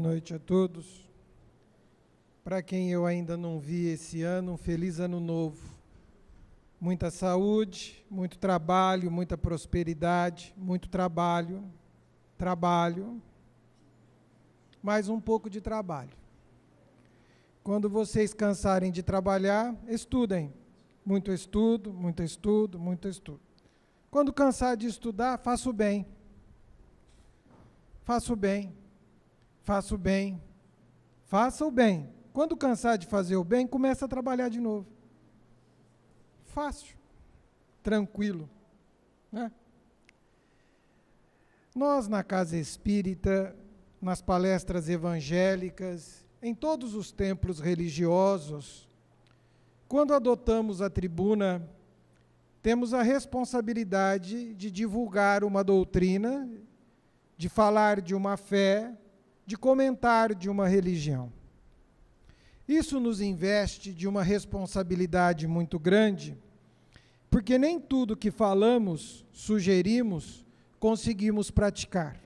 Boa noite a todos. Para quem eu ainda não vi esse ano, um feliz ano novo. Muita saúde, muito trabalho, muita prosperidade, muito trabalho, trabalho, mais um pouco de trabalho. Quando vocês cansarem de trabalhar, estudem. Muito estudo, muito estudo, muito estudo. Quando cansar de estudar, faço bem. Faço bem faça o bem. Faça o bem. Quando cansar de fazer o bem, começa a trabalhar de novo. Fácil, tranquilo. Né? Nós, na casa espírita, nas palestras evangélicas, em todos os templos religiosos, quando adotamos a tribuna, temos a responsabilidade de divulgar uma doutrina, de falar de uma fé, de comentário de uma religião. Isso nos investe de uma responsabilidade muito grande, porque nem tudo que falamos, sugerimos, conseguimos praticar.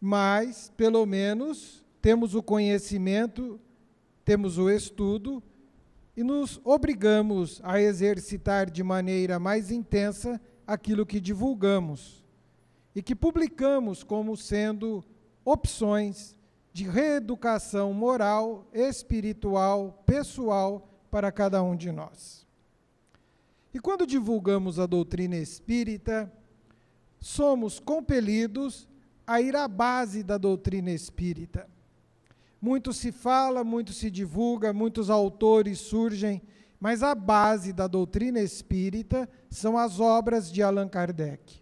Mas, pelo menos, temos o conhecimento, temos o estudo e nos obrigamos a exercitar de maneira mais intensa aquilo que divulgamos e que publicamos como sendo opções de reeducação moral, espiritual, pessoal para cada um de nós. E quando divulgamos a doutrina espírita, somos compelidos a ir à base da doutrina espírita. Muito se fala, muito se divulga, muitos autores surgem, mas a base da doutrina espírita são as obras de Allan Kardec.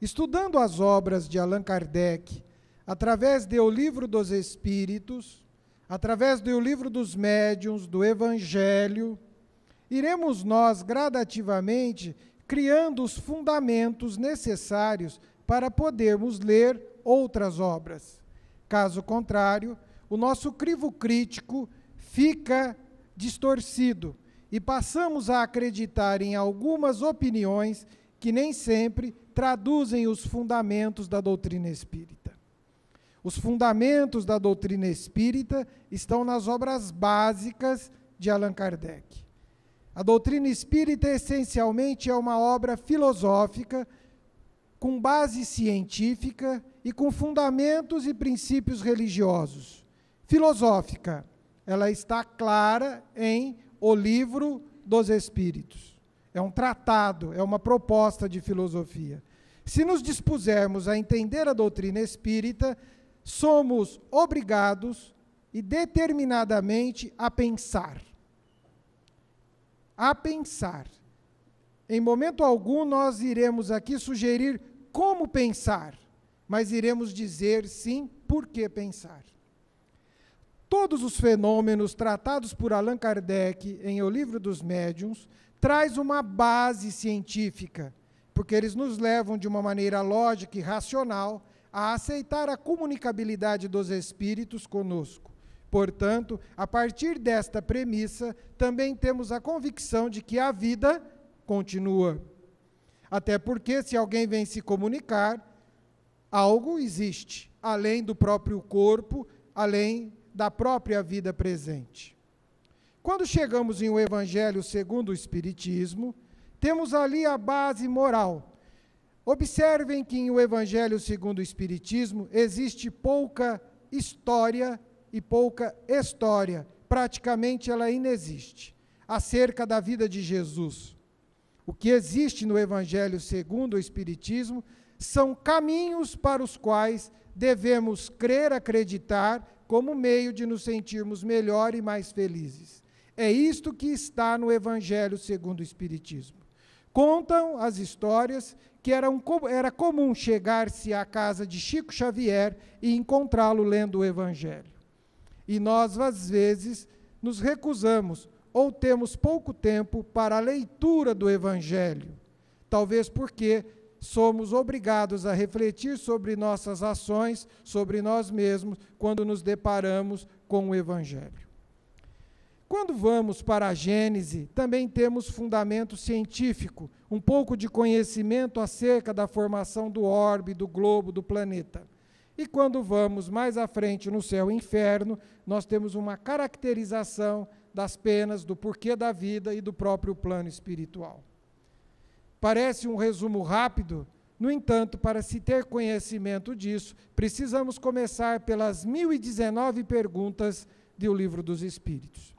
Estudando as obras de Allan Kardec através do livro dos Espíritos, através do livro dos médiuns, do Evangelho, iremos nós gradativamente criando os fundamentos necessários para podermos ler outras obras. Caso contrário, o nosso crivo crítico fica distorcido e passamos a acreditar em algumas opiniões que nem sempre traduzem os fundamentos da doutrina espírita. Os fundamentos da doutrina espírita estão nas obras básicas de Allan Kardec. A doutrina espírita essencialmente é uma obra filosófica com base científica e com fundamentos e princípios religiosos. Filosófica, ela está clara em O Livro dos Espíritos. É um tratado, é uma proposta de filosofia. Se nos dispusermos a entender a doutrina espírita, somos obrigados e determinadamente a pensar. A pensar. Em momento algum nós iremos aqui sugerir como pensar, mas iremos dizer sim por que pensar. Todos os fenômenos tratados por Allan Kardec em O Livro dos Médiuns traz uma base científica, porque eles nos levam de uma maneira lógica e racional a aceitar a comunicabilidade dos Espíritos conosco. Portanto, a partir desta premissa, também temos a convicção de que a vida continua. Até porque, se alguém vem se comunicar, algo existe, além do próprio corpo, além da própria vida presente. Quando chegamos em O um Evangelho segundo o Espiritismo, temos ali a base moral, Observem que em O Evangelho segundo o Espiritismo existe pouca história e pouca história, praticamente ela inexiste, acerca da vida de Jesus. O que existe no Evangelho segundo o Espiritismo são caminhos para os quais devemos crer, acreditar, como meio de nos sentirmos melhor e mais felizes. É isto que está no Evangelho segundo o Espiritismo. Contam as histórias que era, um, era comum chegar-se à casa de Chico Xavier e encontrá-lo lendo o Evangelho. E nós, às vezes, nos recusamos ou temos pouco tempo para a leitura do Evangelho, talvez porque somos obrigados a refletir sobre nossas ações, sobre nós mesmos, quando nos deparamos com o Evangelho. Quando vamos para a Gênese, também temos fundamento científico, um pouco de conhecimento acerca da formação do orbe, do globo, do planeta. E quando vamos mais à frente no céu e inferno, nós temos uma caracterização das penas, do porquê da vida e do próprio plano espiritual. Parece um resumo rápido, no entanto, para se ter conhecimento disso, precisamos começar pelas 1019 perguntas do Livro dos Espíritos.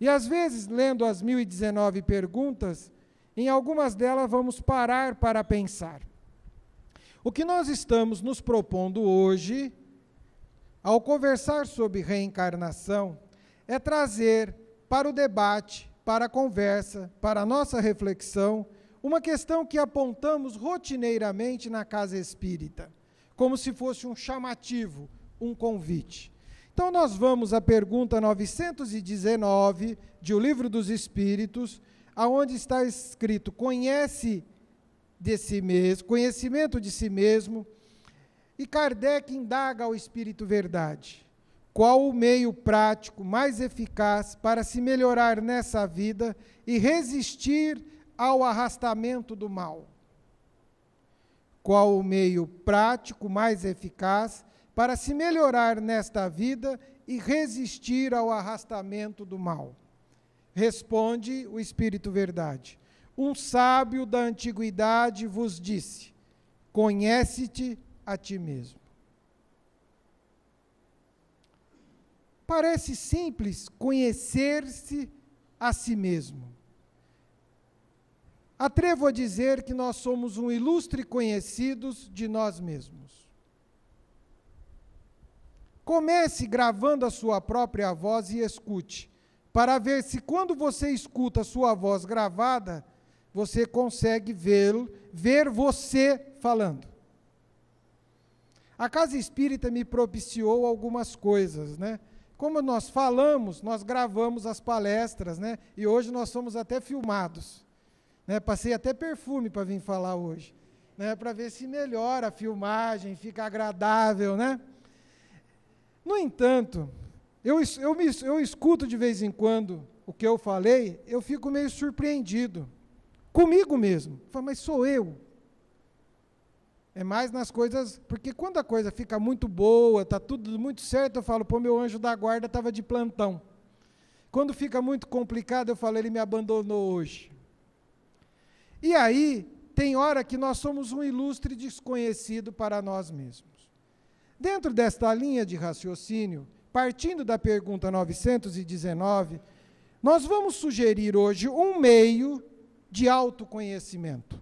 E às vezes, lendo as 1019 perguntas, em algumas delas vamos parar para pensar. O que nós estamos nos propondo hoje, ao conversar sobre reencarnação, é trazer para o debate, para a conversa, para a nossa reflexão, uma questão que apontamos rotineiramente na casa espírita, como se fosse um chamativo, um convite. Então, nós vamos à pergunta 919 de O Livro dos Espíritos, aonde está escrito: conhece de si mesmo, conhecimento de si mesmo. E Kardec indaga ao espírito verdade: qual o meio prático mais eficaz para se melhorar nessa vida e resistir ao arrastamento do mal? Qual o meio prático mais eficaz para se melhorar nesta vida e resistir ao arrastamento do mal. Responde o Espírito Verdade. Um sábio da antiguidade vos disse: Conhece-te a ti mesmo. Parece simples conhecer-se a si mesmo. Atrevo a dizer que nós somos um ilustre conhecidos de nós mesmos. Comece gravando a sua própria voz e escute, para ver se quando você escuta a sua voz gravada, você consegue vê-lo, ver você falando. A casa espírita me propiciou algumas coisas, né? Como nós falamos, nós gravamos as palestras, né? E hoje nós somos até filmados. Né? Passei até perfume para vir falar hoje, né? Para ver se melhora a filmagem, fica agradável, né? No entanto, eu, eu, me, eu escuto de vez em quando o que eu falei, eu fico meio surpreendido. Comigo mesmo. Falo, mas sou eu. É mais nas coisas. Porque quando a coisa fica muito boa, está tudo muito certo, eu falo, pô, meu anjo da guarda estava de plantão. Quando fica muito complicado, eu falo, ele me abandonou hoje. E aí, tem hora que nós somos um ilustre desconhecido para nós mesmos. Dentro desta linha de raciocínio, partindo da pergunta 919, nós vamos sugerir hoje um meio de autoconhecimento.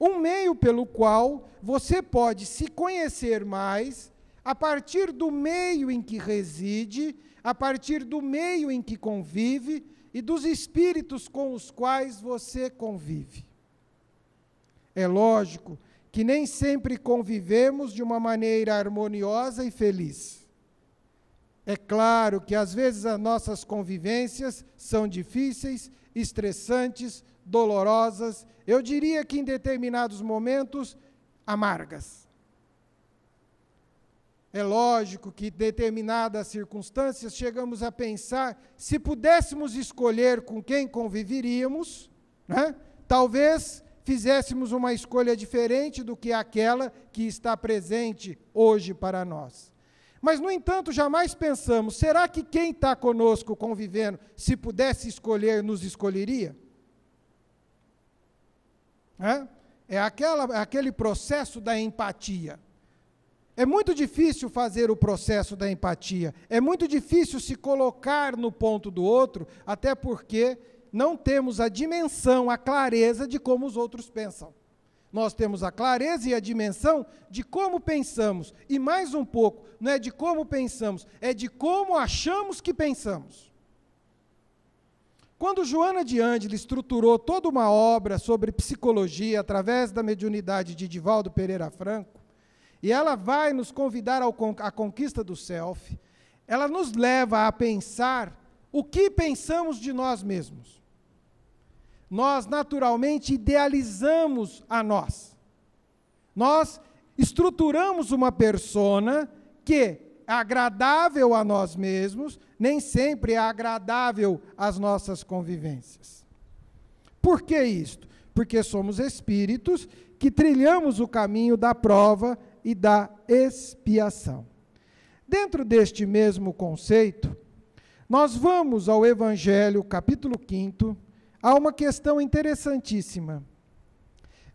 Um meio pelo qual você pode se conhecer mais a partir do meio em que reside, a partir do meio em que convive e dos espíritos com os quais você convive. É lógico que nem sempre convivemos de uma maneira harmoniosa e feliz. É claro que às vezes as nossas convivências são difíceis, estressantes, dolorosas, eu diria que em determinados momentos amargas. É lógico que em determinadas circunstâncias chegamos a pensar, se pudéssemos escolher com quem conviveríamos, né, talvez fizéssemos uma escolha diferente do que aquela que está presente hoje para nós. Mas, no entanto, jamais pensamos: será que quem está conosco convivendo, se pudesse escolher, nos escolheria? É, é aquela, é aquele processo da empatia. É muito difícil fazer o processo da empatia. É muito difícil se colocar no ponto do outro, até porque não temos a dimensão, a clareza de como os outros pensam. Nós temos a clareza e a dimensão de como pensamos. E mais um pouco, não é de como pensamos, é de como achamos que pensamos. Quando Joana de Ângela estruturou toda uma obra sobre psicologia através da mediunidade de Divaldo Pereira Franco, e ela vai nos convidar à conquista do self, ela nos leva a pensar o que pensamos de nós mesmos nós naturalmente idealizamos a nós. Nós estruturamos uma persona que é agradável a nós mesmos, nem sempre é agradável às nossas convivências. Por que isto? Porque somos espíritos que trilhamos o caminho da prova e da expiação. Dentro deste mesmo conceito, nós vamos ao Evangelho, capítulo 5 há uma questão interessantíssima.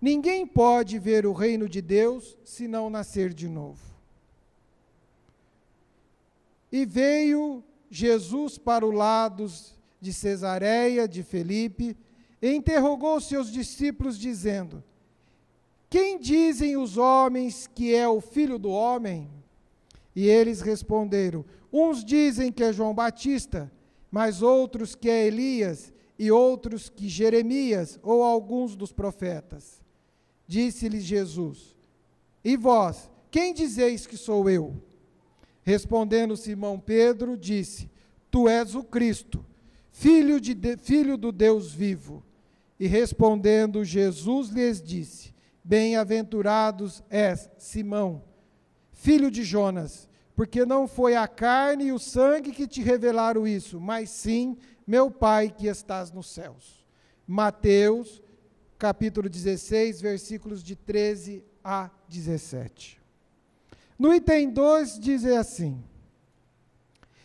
Ninguém pode ver o reino de Deus se não nascer de novo. E veio Jesus para o lado de Cesareia de Felipe e interrogou seus discípulos, dizendo: Quem dizem os homens que é o filho do homem? E eles responderam: Uns dizem que é João Batista, mas outros que é Elias e outros que Jeremias ou alguns dos profetas. Disse-lhes Jesus: E vós, quem dizeis que sou eu? Respondendo Simão Pedro, disse: Tu és o Cristo, filho, de, de filho do Deus vivo. E respondendo Jesus lhes disse: Bem-aventurados és, Simão, filho de Jonas, porque não foi a carne e o sangue que te revelaram isso, mas sim meu Pai que estás nos céus. Mateus, capítulo 16, versículos de 13 a 17. No item 2 diz assim: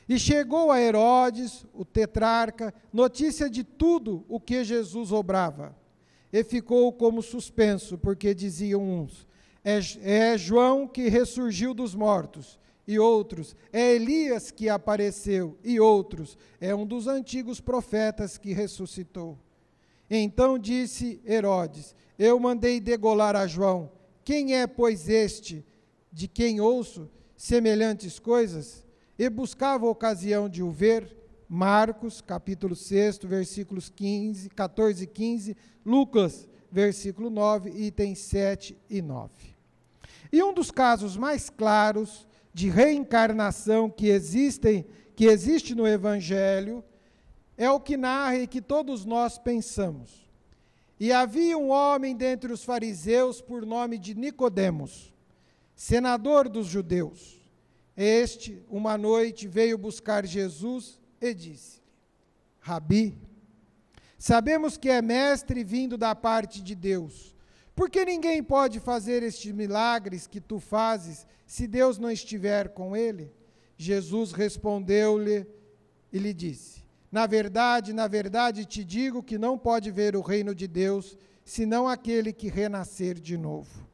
E chegou a Herodes, o tetrarca, notícia de tudo o que Jesus obrava, e ficou como suspenso, porque diziam uns: é, é João que ressurgiu dos mortos e outros. É Elias que apareceu e outros. É um dos antigos profetas que ressuscitou. Então disse Herodes: Eu mandei degolar a João. Quem é, pois, este de quem ouço semelhantes coisas? E buscava ocasião de o ver. Marcos, capítulo 6, versículos 15, 14 e 15. Lucas, versículo 9, itens 7 e 9. E um dos casos mais claros de reencarnação que existem, que existe no Evangelho, é o que narra e que todos nós pensamos. E havia um homem dentre os fariseus por nome de Nicodemos, senador dos judeus. Este, uma noite, veio buscar Jesus e disse-lhe: Rabi, sabemos que é mestre vindo da parte de Deus porque ninguém pode fazer estes milagres que tu fazes se Deus não estiver com ele? Jesus respondeu-lhe e lhe disse: Na verdade, na verdade te digo que não pode ver o reino de Deus senão aquele que renascer de novo.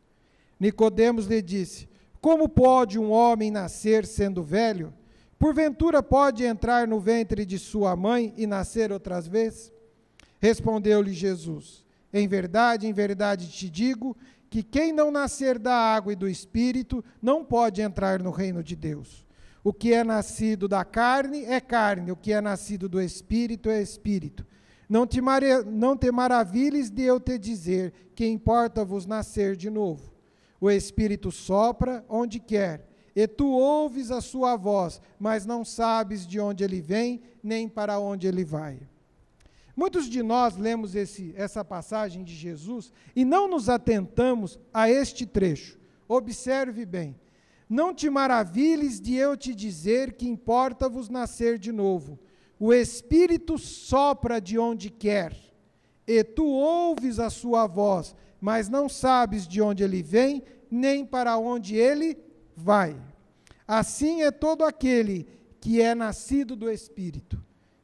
Nicodemos lhe disse: Como pode um homem nascer sendo velho? Porventura pode entrar no ventre de sua mãe e nascer outras vezes? Respondeu-lhe Jesus: em verdade, em verdade te digo que quem não nascer da água e do espírito não pode entrar no reino de Deus. O que é nascido da carne é carne, o que é nascido do espírito é espírito. Não te, mare... não te maravilhes de eu te dizer que importa-vos nascer de novo. O espírito sopra onde quer, e tu ouves a sua voz, mas não sabes de onde ele vem, nem para onde ele vai. Muitos de nós lemos esse, essa passagem de Jesus e não nos atentamos a este trecho. Observe bem. Não te maravilhes de eu te dizer que importa-vos nascer de novo. O Espírito sopra de onde quer, e tu ouves a sua voz, mas não sabes de onde ele vem, nem para onde ele vai. Assim é todo aquele que é nascido do Espírito.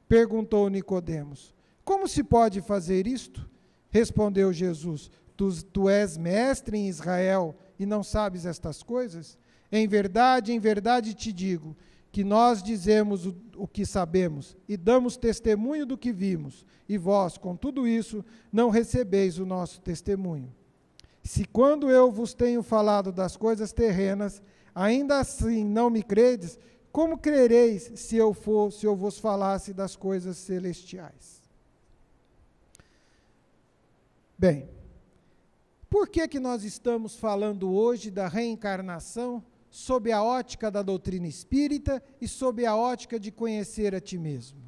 Perguntou Nicodemos: como se pode fazer isto? Respondeu Jesus: tu, tu és mestre em Israel e não sabes estas coisas? Em verdade, em verdade te digo que nós dizemos o, o, que sabemos e damos testemunho do que vimos, e vós, com tudo isso, não recebeis o nosso testemunho. Se quando eu vos tenho falado das coisas terrenas, ainda assim não me credes, como crereis se eu for, se eu vos falasse das coisas celestiais? Bem, por que, que nós estamos falando hoje da reencarnação sob a ótica da doutrina espírita e sob a ótica de conhecer a ti mesmo?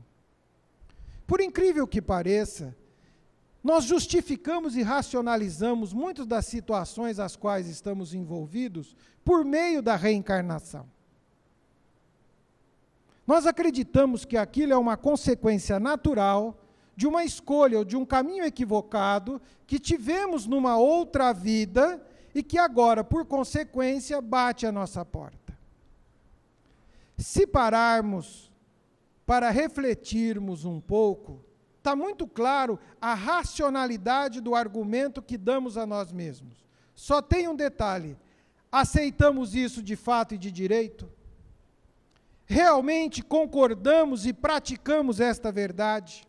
Por incrível que pareça, nós justificamos e racionalizamos muitas das situações às quais estamos envolvidos por meio da reencarnação. Nós acreditamos que aquilo é uma consequência natural de uma escolha ou de um caminho equivocado que tivemos numa outra vida e que agora, por consequência, bate à nossa porta. Se pararmos para refletirmos um pouco, está muito claro a racionalidade do argumento que damos a nós mesmos. Só tem um detalhe: aceitamos isso de fato e de direito? Realmente concordamos e praticamos esta verdade?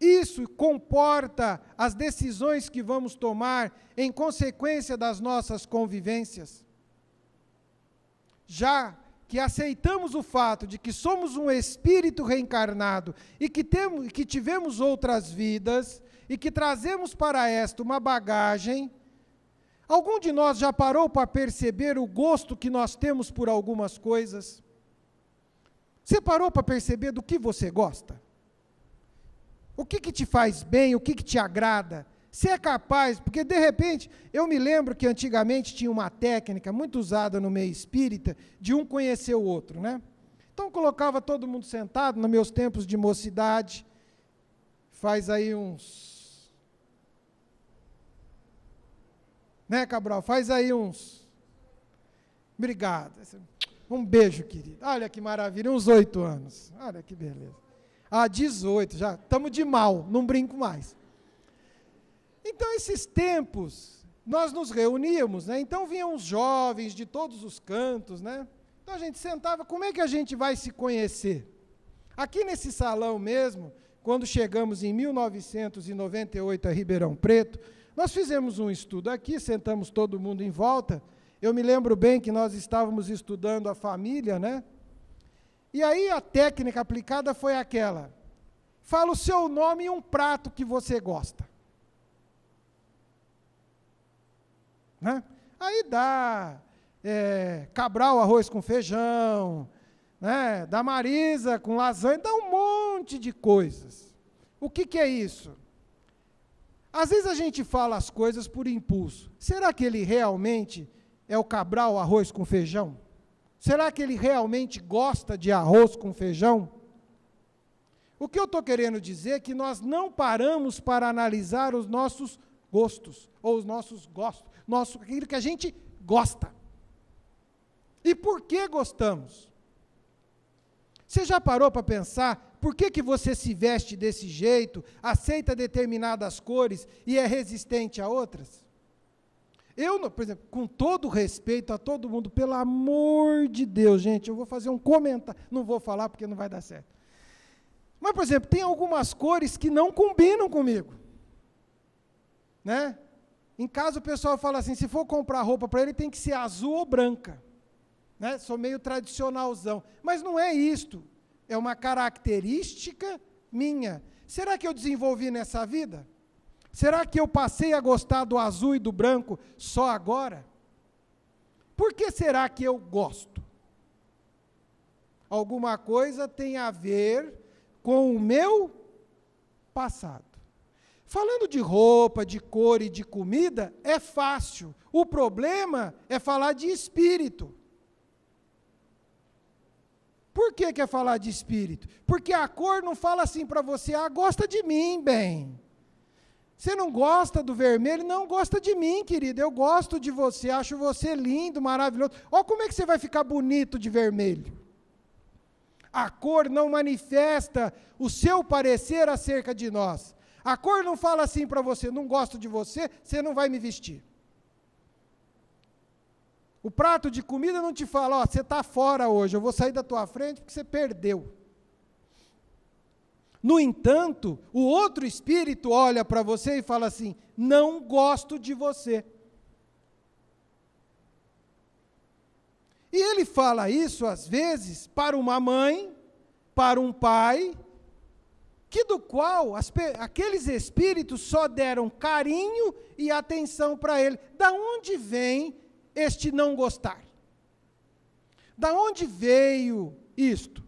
Isso comporta as decisões que vamos tomar em consequência das nossas convivências. Já que aceitamos o fato de que somos um espírito reencarnado e que, temos, que tivemos outras vidas e que trazemos para esta uma bagagem, algum de nós já parou para perceber o gosto que nós temos por algumas coisas? Você parou para perceber do que você gosta? O que, que te faz bem? O que, que te agrada? Você é capaz, porque de repente, eu me lembro que antigamente tinha uma técnica muito usada no meio espírita de um conhecer o outro, né? Então colocava todo mundo sentado nos meus tempos de mocidade, faz aí uns Né, Cabral, faz aí uns Obrigado. Um beijo, querido. Olha que maravilha, uns oito anos. Olha que beleza. Ah, 18, já estamos de mal, não brinco mais. Então, esses tempos, nós nos reuníamos, né? Então vinham os jovens de todos os cantos, né? Então a gente sentava, como é que a gente vai se conhecer? Aqui nesse salão mesmo, quando chegamos em 1998 a Ribeirão Preto, nós fizemos um estudo aqui, sentamos todo mundo em volta. Eu me lembro bem que nós estávamos estudando a família, né? E aí a técnica aplicada foi aquela: fala o seu nome e um prato que você gosta. Né? Aí dá é, Cabral arroz com feijão, né? da Marisa com lasanha, dá um monte de coisas. O que, que é isso? Às vezes a gente fala as coisas por impulso. Será que ele realmente é o Cabral arroz com feijão? Será que ele realmente gosta de arroz com feijão? O que eu estou querendo dizer é que nós não paramos para analisar os nossos gostos, ou os nossos gostos, nosso, aquilo que a gente gosta. E por que gostamos? Você já parou para pensar por que, que você se veste desse jeito, aceita determinadas cores e é resistente a outras? Eu, por exemplo, com todo respeito a todo mundo, pelo amor de Deus, gente, eu vou fazer um comentário. Não vou falar porque não vai dar certo. Mas, por exemplo, tem algumas cores que não combinam comigo. Né? Em casa o pessoal fala assim: se for comprar roupa para ele, tem que ser azul ou branca. Né? Sou meio tradicionalzão. Mas não é isto. É uma característica minha. Será que eu desenvolvi nessa vida? Será que eu passei a gostar do azul e do branco só agora? Por que será que eu gosto? Alguma coisa tem a ver com o meu passado. Falando de roupa, de cor e de comida, é fácil. O problema é falar de espírito. Por que, quer é falar de espírito? Porque a cor não fala assim para você, ah, gosta de mim, bem. Você não gosta do vermelho? Não gosta de mim, querido. Eu gosto de você, acho você lindo, maravilhoso. Olha como é que você vai ficar bonito de vermelho. A cor não manifesta o seu parecer acerca de nós. A cor não fala assim para você: não gosto de você, você não vai me vestir. O prato de comida não te fala: ó, você está fora hoje, eu vou sair da tua frente porque você perdeu. No entanto, o outro espírito olha para você e fala assim: não gosto de você. E ele fala isso, às vezes, para uma mãe, para um pai, que do qual as, aqueles espíritos só deram carinho e atenção para ele. Da onde vem este não gostar? Da onde veio isto?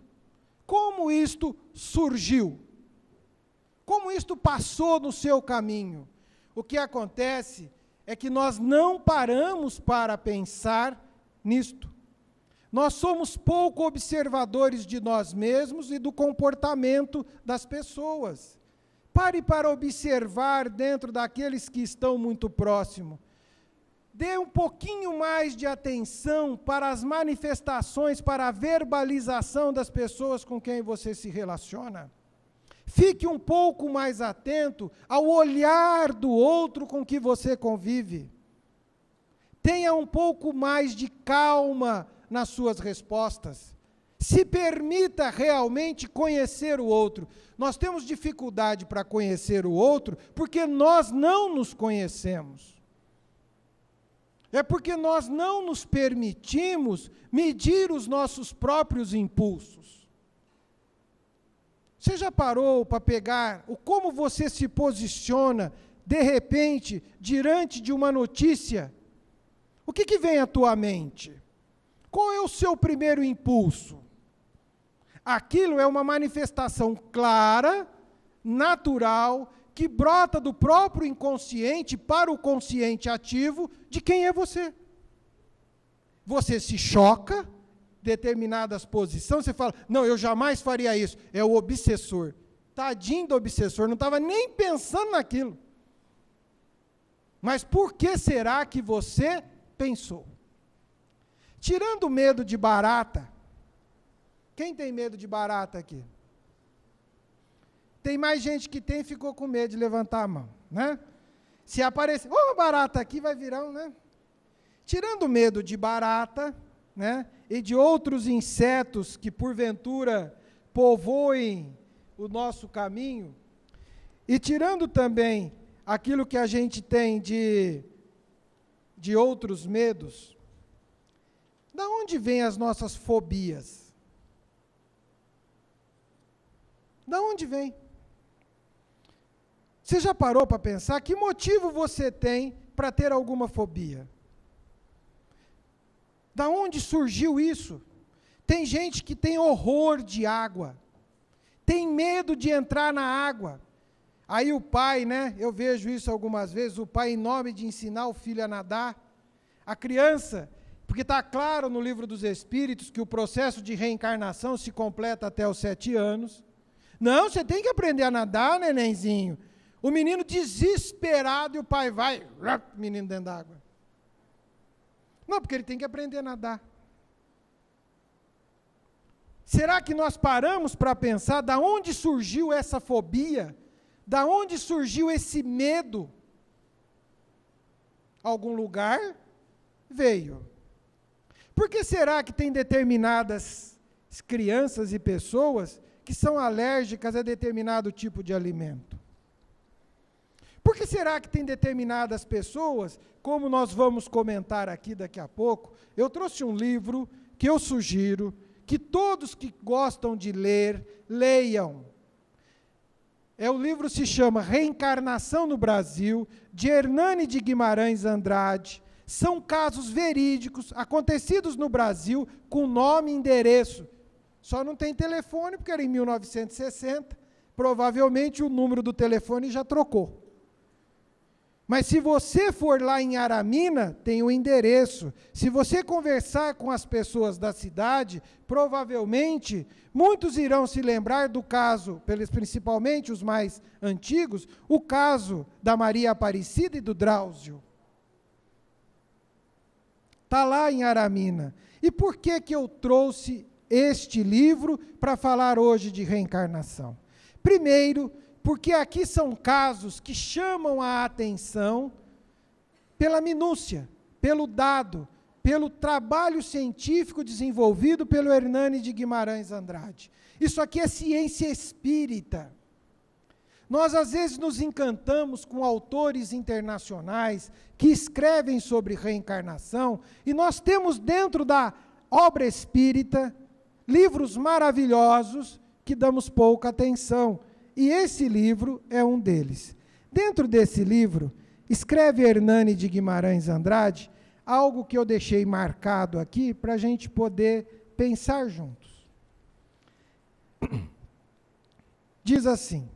Como isto surgiu? Como isto passou no seu caminho? O que acontece é que nós não paramos para pensar nisto. Nós somos pouco observadores de nós mesmos e do comportamento das pessoas. Pare para observar dentro daqueles que estão muito próximo. Dê um pouquinho mais de atenção para as manifestações, para a verbalização das pessoas com quem você se relaciona. Fique um pouco mais atento ao olhar do outro com que você convive. Tenha um pouco mais de calma nas suas respostas. Se permita realmente conhecer o outro. Nós temos dificuldade para conhecer o outro porque nós não nos conhecemos. É porque nós não nos permitimos medir os nossos próprios impulsos. Você já parou para pegar o como você se posiciona de repente diante de uma notícia? O que, que vem à tua mente? Qual é o seu primeiro impulso? Aquilo é uma manifestação clara, natural, que brota do próprio inconsciente para o consciente ativo de quem é você. Você se choca, determinadas posições, você fala, não, eu jamais faria isso. É o obsessor. Tadinho do obsessor, não estava nem pensando naquilo. Mas por que será que você pensou? Tirando o medo de barata, quem tem medo de barata aqui? Tem mais gente que tem e ficou com medo de levantar a mão, né? Se aparecer uma barata aqui, vai virar um, né? Tirando o medo de barata, né, e de outros insetos que porventura povoem o nosso caminho, e tirando também aquilo que a gente tem de, de outros medos, da onde vêm as nossas fobias? Da onde vem? Você já parou para pensar que motivo você tem para ter alguma fobia? Da onde surgiu isso? Tem gente que tem horror de água, tem medo de entrar na água. Aí o pai, né? Eu vejo isso algumas vezes. O pai, em nome de ensinar o filho a nadar, a criança, porque está claro no livro dos Espíritos que o processo de reencarnação se completa até os sete anos. Não, você tem que aprender a nadar, nenenzinho. O menino desesperado e o pai vai, menino dentro d'água. Não, porque ele tem que aprender a nadar. Será que nós paramos para pensar da onde surgiu essa fobia? Da onde surgiu esse medo? Algum lugar veio. Por que será que tem determinadas crianças e pessoas que são alérgicas a determinado tipo de alimento? Por que será que tem determinadas pessoas, como nós vamos comentar aqui daqui a pouco? Eu trouxe um livro que eu sugiro que todos que gostam de ler, leiam. É o livro se chama Reencarnação no Brasil, de Hernani de Guimarães Andrade. São casos verídicos acontecidos no Brasil com nome e endereço. Só não tem telefone porque era em 1960, provavelmente o número do telefone já trocou. Mas se você for lá em Aramina, tem o um endereço. Se você conversar com as pessoas da cidade, provavelmente muitos irão se lembrar do caso, pelos principalmente os mais antigos, o caso da Maria Aparecida e do Drauzio. Está lá em Aramina. E por que que eu trouxe este livro para falar hoje de reencarnação? Primeiro, porque aqui são casos que chamam a atenção pela minúcia, pelo dado, pelo trabalho científico desenvolvido pelo Hernani de Guimarães Andrade. Isso aqui é ciência espírita. Nós às vezes nos encantamos com autores internacionais que escrevem sobre reencarnação e nós temos dentro da obra espírita livros maravilhosos que damos pouca atenção, e esse livro é um deles. Dentro desse livro, escreve Hernani de Guimarães Andrade algo que eu deixei marcado aqui para a gente poder pensar juntos. Diz assim: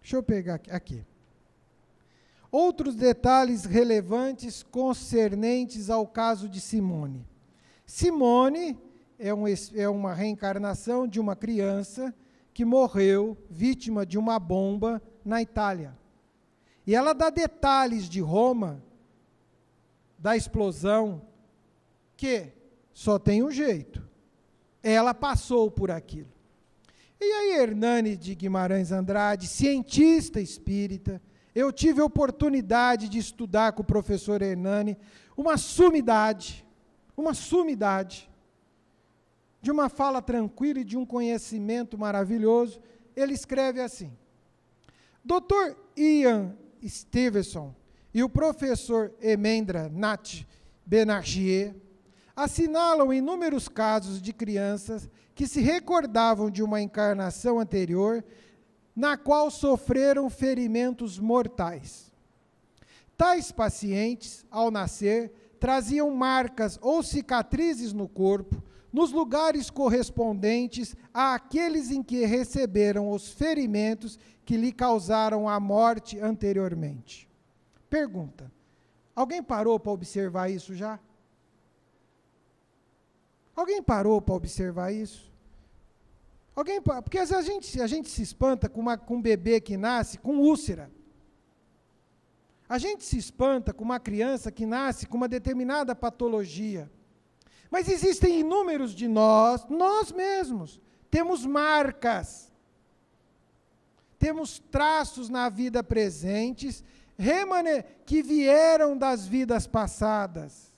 deixa eu pegar aqui. Outros detalhes relevantes concernentes ao caso de Simone. Simone é, um, é uma reencarnação de uma criança que morreu vítima de uma bomba na Itália. E ela dá detalhes de Roma, da explosão, que só tem um jeito. Ela passou por aquilo. E aí, Hernani de Guimarães Andrade, cientista espírita, eu tive a oportunidade de estudar com o professor Hernani, uma sumidade, uma sumidade de uma fala tranquila e de um conhecimento maravilhoso, ele escreve assim: Dr. Ian Stevenson e o professor Emendra Nath Benagier assinalam inúmeros casos de crianças que se recordavam de uma encarnação anterior na qual sofreram ferimentos mortais. Tais pacientes, ao nascer, traziam marcas ou cicatrizes no corpo nos lugares correspondentes àqueles em que receberam os ferimentos que lhe causaram a morte anteriormente. Pergunta: alguém parou para observar isso já? Alguém parou para observar isso? Alguém, porque às vezes a gente, a gente se espanta com, uma, com um bebê que nasce com úlcera. A gente se espanta com uma criança que nasce com uma determinada patologia. Mas existem inúmeros de nós, nós mesmos. Temos marcas, temos traços na vida presentes que vieram das vidas passadas.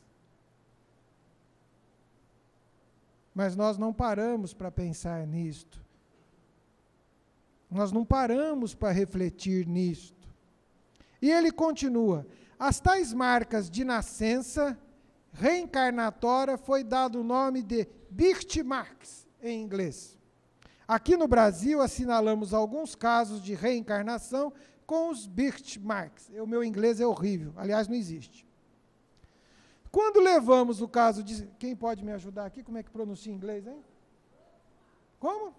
Mas nós não paramos para pensar nisto. Nós não paramos para refletir nisto. E ele continua: as tais marcas de nascença reencarnatória foi dado o nome de Birchmarks, em inglês. Aqui no Brasil, assinalamos alguns casos de reencarnação com os Birchmarks. O meu inglês é horrível, aliás, não existe. Quando levamos o caso de. Quem pode me ajudar aqui? Como é que pronuncia em inglês, hein? Como?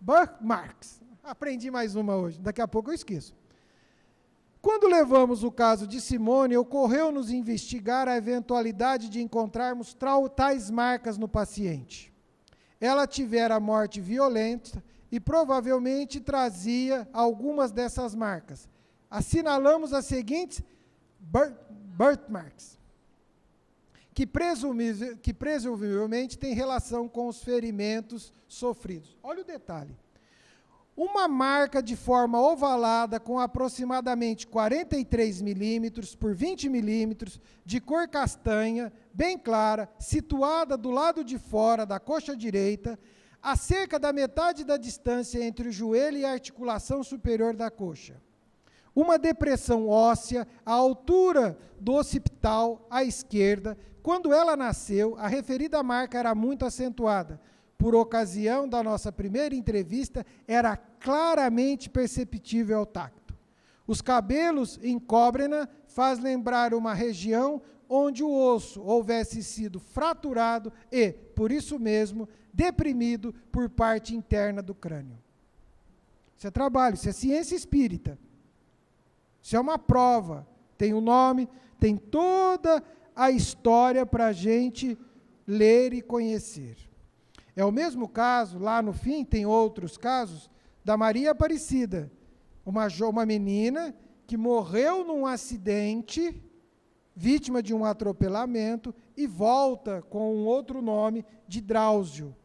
Birchmarks. Aprendi mais uma hoje, daqui a pouco eu esqueço. Quando levamos o caso de Simone, ocorreu-nos investigar a eventualidade de encontrarmos tais marcas no paciente. Ela tivera morte violenta e provavelmente trazia algumas dessas marcas. Assinalamos as seguintes birthmarks, que, que presumivelmente têm relação com os ferimentos sofridos. Olha o detalhe uma marca de forma ovalada com aproximadamente 43 milímetros por 20 milímetros, de cor castanha, bem clara, situada do lado de fora da coxa direita, a cerca da metade da distância entre o joelho e a articulação superior da coxa. Uma depressão óssea à altura do occipital à esquerda. Quando ela nasceu, a referida marca era muito acentuada por ocasião da nossa primeira entrevista, era claramente perceptível ao tacto. Os cabelos em Cóbrena faz lembrar uma região onde o osso houvesse sido fraturado e, por isso mesmo, deprimido por parte interna do crânio. Isso é trabalho, isso é ciência espírita. Isso é uma prova. Tem o um nome, tem toda a história para a gente ler e conhecer. É o mesmo caso, lá no fim, tem outros casos, da Maria Aparecida, uma, uma menina que morreu num acidente, vítima de um atropelamento, e volta com um outro nome de Drauzio.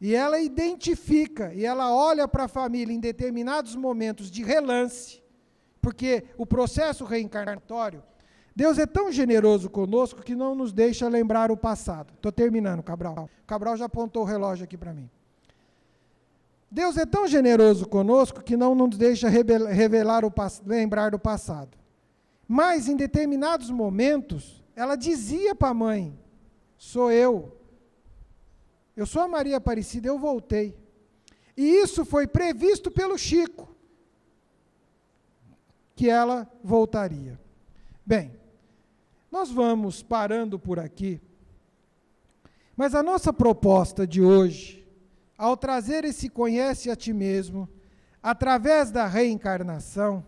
E ela identifica, e ela olha para a família em determinados momentos de relance, porque o processo reencarnatório Deus é tão generoso conosco que não nos deixa lembrar o passado. Estou terminando, Cabral. Cabral já apontou o relógio aqui para mim. Deus é tão generoso conosco que não nos deixa revelar o, lembrar do passado. Mas em determinados momentos, ela dizia para a mãe: Sou eu. Eu sou a Maria Aparecida, eu voltei. E isso foi previsto pelo Chico, que ela voltaria. Bem, nós vamos parando por aqui, mas a nossa proposta de hoje, ao trazer esse conhece a ti mesmo, através da reencarnação,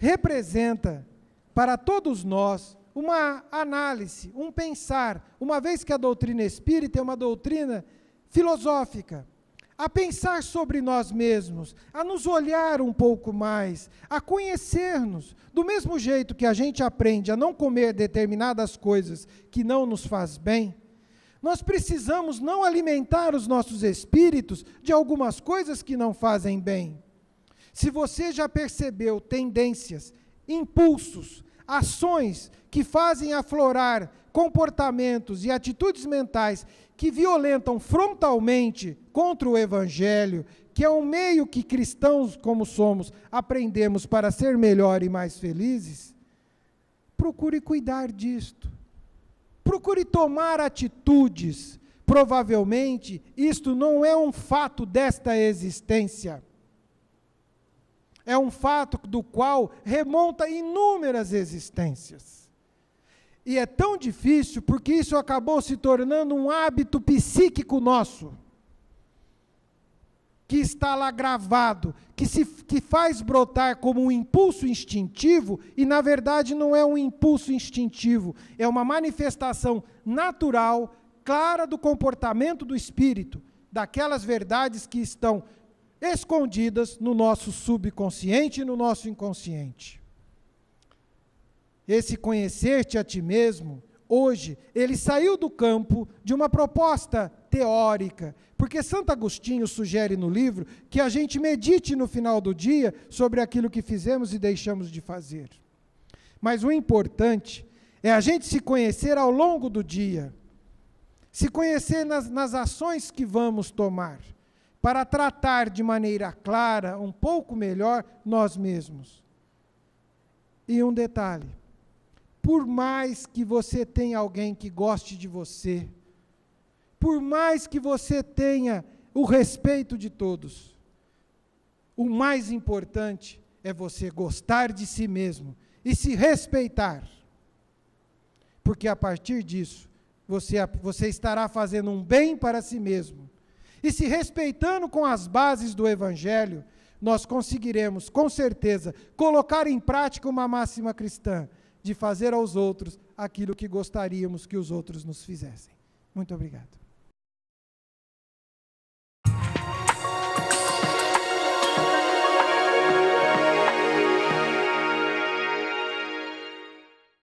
representa para todos nós uma análise, um pensar, uma vez que a doutrina espírita é uma doutrina filosófica a pensar sobre nós mesmos, a nos olhar um pouco mais, a conhecer-nos. Do mesmo jeito que a gente aprende a não comer determinadas coisas que não nos faz bem, nós precisamos não alimentar os nossos espíritos de algumas coisas que não fazem bem. Se você já percebeu tendências, impulsos, ações que fazem aflorar comportamentos e atitudes mentais que violentam frontalmente contra o Evangelho, que é um meio que cristãos como somos aprendemos para ser melhor e mais felizes, procure cuidar disto. Procure tomar atitudes. Provavelmente, isto não é um fato desta existência. É um fato do qual remonta inúmeras existências. E é tão difícil porque isso acabou se tornando um hábito psíquico nosso que está lá gravado, que, se, que faz brotar como um impulso instintivo, e na verdade não é um impulso instintivo, é uma manifestação natural, clara do comportamento do espírito, daquelas verdades que estão escondidas no nosso subconsciente e no nosso inconsciente. Esse conhecer-te a ti mesmo, hoje, ele saiu do campo de uma proposta teórica. Porque Santo Agostinho sugere no livro que a gente medite no final do dia sobre aquilo que fizemos e deixamos de fazer. Mas o importante é a gente se conhecer ao longo do dia, se conhecer nas, nas ações que vamos tomar, para tratar de maneira clara, um pouco melhor, nós mesmos. E um detalhe: por mais que você tenha alguém que goste de você, por mais que você tenha o respeito de todos, o mais importante é você gostar de si mesmo e se respeitar. Porque a partir disso, você, você estará fazendo um bem para si mesmo. E se respeitando com as bases do Evangelho, nós conseguiremos, com certeza, colocar em prática uma máxima cristã de fazer aos outros aquilo que gostaríamos que os outros nos fizessem. Muito obrigado.